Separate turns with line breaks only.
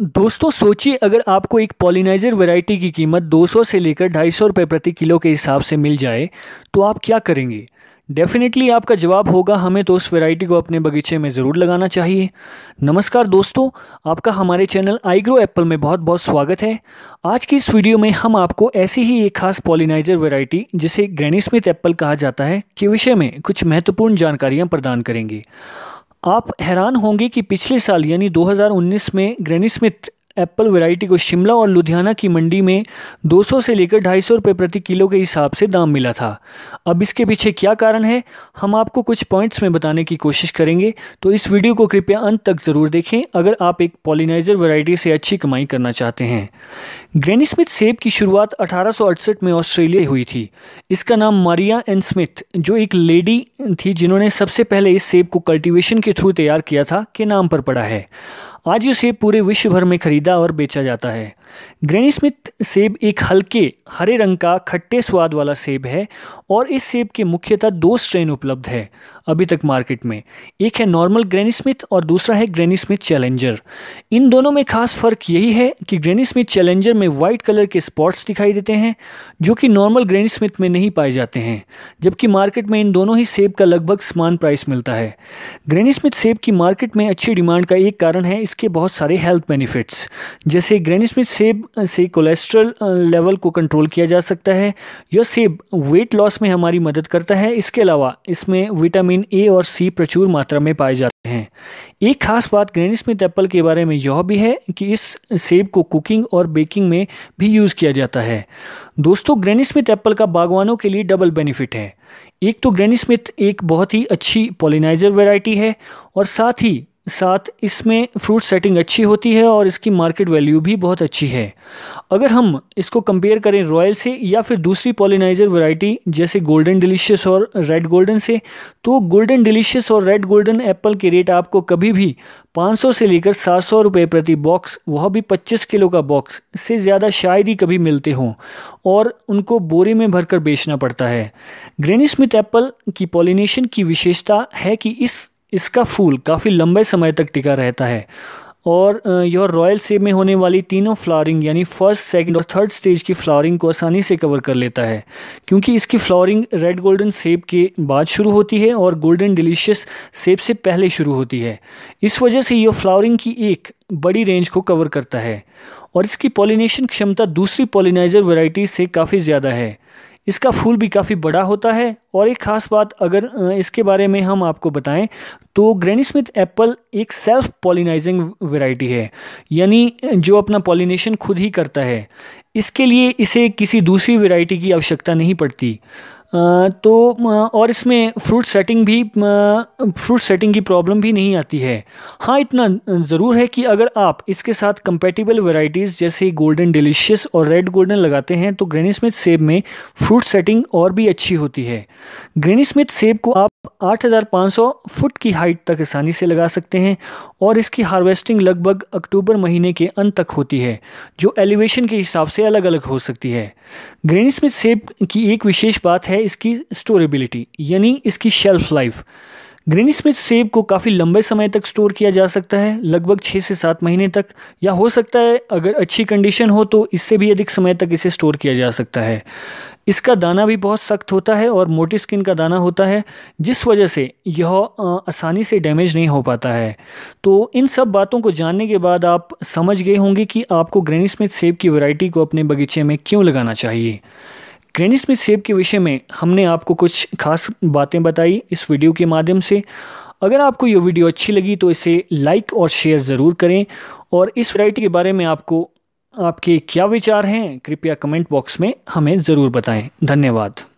दोस्तों सोचिए अगर आपको एक पॉलिनाइजर वैरायटी की कीमत 200 से लेकर ढाई सौ रुपये प्रति किलो के हिसाब से मिल जाए तो आप क्या करेंगे डेफिनेटली आपका जवाब होगा हमें तो उस वैरायटी को अपने बगीचे में ज़रूर लगाना चाहिए नमस्कार दोस्तों आपका हमारे चैनल आईग्रो एप्पल में बहुत बहुत स्वागत है आज की इस वीडियो में हम आपको ऐसी ही एक खास पॉलिनाइजर वैरायटी जिसे ग्रैनी स्मिथ एप्पल कहा जाता है के विषय में कुछ महत्वपूर्ण जानकारियाँ प्रदान करेंगे आप हैरान होंगे कि पिछले साल यानी 2019 में ग्रैनी स्मिथ एप्पल वैरायटी को शिमला और लुधियाना की मंडी में 200 से लेकर ढाई सौ रुपये प्रति किलो के हिसाब से दाम मिला था अब इसके पीछे क्या कारण है हम आपको कुछ पॉइंट्स में बताने की कोशिश करेंगे तो इस वीडियो को कृपया अंत तक ज़रूर देखें अगर आप एक पॉलिनाइजर वैरायटी से अच्छी कमाई करना चाहते हैं ग्रैनी स्मिथ सेब की शुरुआत अठारह में ऑस्ट्रेलिया हुई थी इसका नाम मारिया एन स्मिथ जो एक लेडी थी जिन्होंने सबसे पहले इस सेब को कल्टिवेशन के थ्रू तैयार किया था के नाम पर पड़ा है आज इसे पूरे विश्व भर में खरीदा और बेचा जाता है ग्रैनी स्मिथ सेब एक हल्के हरे रंग का खट्टे स्वाद वाला सेब है और इस सेब के मुख्यतः दो स्ट्रेन उपलब्ध है अभी तक मार्केट में एक है नॉर्मल ग्रैनी स्मिथ और दूसरा है ग्रैनी स्मिथ चैलेंजर इन दोनों में खास फ़र्क यही है कि ग्रैनी स्मिथ चैलेंजर में व्हाइट कलर के स्पॉट्स दिखाई देते हैं जो कि नॉर्मल ग्रैनी स्मिथ में नहीं पाए जाते हैं जबकि मार्केट में इन दोनों ही सेब का लगभग समान प्राइस मिलता है ग्रैनी स्मिथ सेब की मार्केट में अच्छी डिमांड का एक कारण है इसके बहुत सारे हेल्थ बेनिफिट्स जैसे ग्रैनी स्मिथ सेब से कोलेस्ट्रॉल लेवल को कंट्रोल किया जा सकता है यह सेब वेट लॉस में हमारी मदद करता है इसके अलावा इसमें विटामिन ए और सी प्रचुर मात्रा में पाए जाते हैं एक खास बात ग्रैनी स्मिथ एप्पल के बारे में यह भी है कि इस सेब को कुकिंग और बेकिंग में भी यूज़ किया जाता है दोस्तों ग्रैनी स्मिथ एप्पल का बागवानों के लिए डबल बेनिफिट है एक तो ग्रैनी स्मिथ एक बहुत ही अच्छी पोलिनाइजर वेराइटी है और साथ ही साथ इसमें फ्रूट सेटिंग अच्छी होती है और इसकी मार्केट वैल्यू भी बहुत अच्छी है अगर हम इसको कंपेयर करें रॉयल से या फिर दूसरी पॉलिनाइज़र वैरायटी जैसे गोल्डन डिलीशियस और रेड गोल्डन से तो गोल्डन डिलीशियस और रेड गोल्डन एप्पल के रेट आपको कभी भी 500 से लेकर सात सौ रुपये प्रति बॉक्स वह भी 25 किलो का बॉक्स से ज़्यादा शायद ही कभी मिलते हों और उनको बोरे में भरकर बेचना पड़ता है ग्रेनी स्मिथ एप्पल की पॉलिनेशन की विशेषता है कि इस इसका फूल काफ़ी लंबे समय तक टिका रहता है और यह रॉयल सेब में होने वाली तीनों फ्लावरिंग यानी फर्स्ट सेकंड और थर्ड स्टेज की फ्लावरिंग को आसानी से कवर कर लेता है क्योंकि इसकी फ्लावरिंग रेड गोल्डन सेब के बाद शुरू होती है और गोल्डन डिलीशियस सेब से पहले शुरू होती है इस वजह से यह फ्लावरिंग की एक बड़ी रेंज को कवर करता है और इसकी पॉलिनेशन क्षमता दूसरी पॉलिनाइजर वैरायटी से काफ़ी ज़्यादा है इसका फूल भी काफ़ी बड़ा होता है और एक ख़ास बात अगर इसके बारे में हम आपको बताएं तो ग्रैनी स्मिथ एप्पल एक सेल्फ पॉलिनाइजिंग वैरायटी है यानी जो अपना पॉलिनेशन खुद ही करता है इसके लिए इसे किसी दूसरी वैरायटी की आवश्यकता नहीं पड़ती तो और इसमें फ्रूट सेटिंग भी फ्रूट सेटिंग की प्रॉब्लम भी नहीं आती है हाँ इतना ज़रूर है कि अगर आप इसके साथ कंपेटिबल वेराइटीज़ जैसे गोल्डन डिलीशियस और रेड गोल्डन लगाते हैं तो ग्रेनी स्मिथ सेब में फ्रूट सेटिंग और भी अच्छी होती है ग्रेनी स्मिथ सेब को आप 8,500 फुट की हाइट तक आसानी से लगा सकते हैं और इसकी हार्वेस्टिंग लगभग अक्टूबर महीने के अंत तक होती है जो एलिवेशन के हिसाब से अलग अलग हो सकती है ग्रेनी स्मिथ सेब की एक विशेष बात है इसकी स्टोरेबिलिटी यानी इसकी शेल्फ लाइफ ग्रेनी स्मिथ सेब को काफ़ी लंबे समय तक स्टोर किया जा सकता है लगभग छः से सात महीने तक या हो सकता है अगर अच्छी कंडीशन हो तो इससे भी अधिक समय तक इसे स्टोर किया जा सकता है इसका दाना भी बहुत सख्त होता है और मोटी स्किन का दाना होता है जिस वजह से यह आसानी से डैमेज नहीं हो पाता है तो इन सब बातों को जानने के बाद आप समझ गए होंगे कि आपको ग्रेनी स्मिथ सेब की वैरायटी को अपने बगीचे में क्यों लगाना चाहिए ग्रेनी स्मिथ सेब के विषय में हमने आपको कुछ खास बातें बताई इस वीडियो के माध्यम से अगर आपको ये वीडियो अच्छी लगी तो इसे लाइक और शेयर ज़रूर करें और इस वैरायटी के बारे में आपको आपके क्या विचार हैं कृपया कमेंट बॉक्स में हमें ज़रूर बताएं धन्यवाद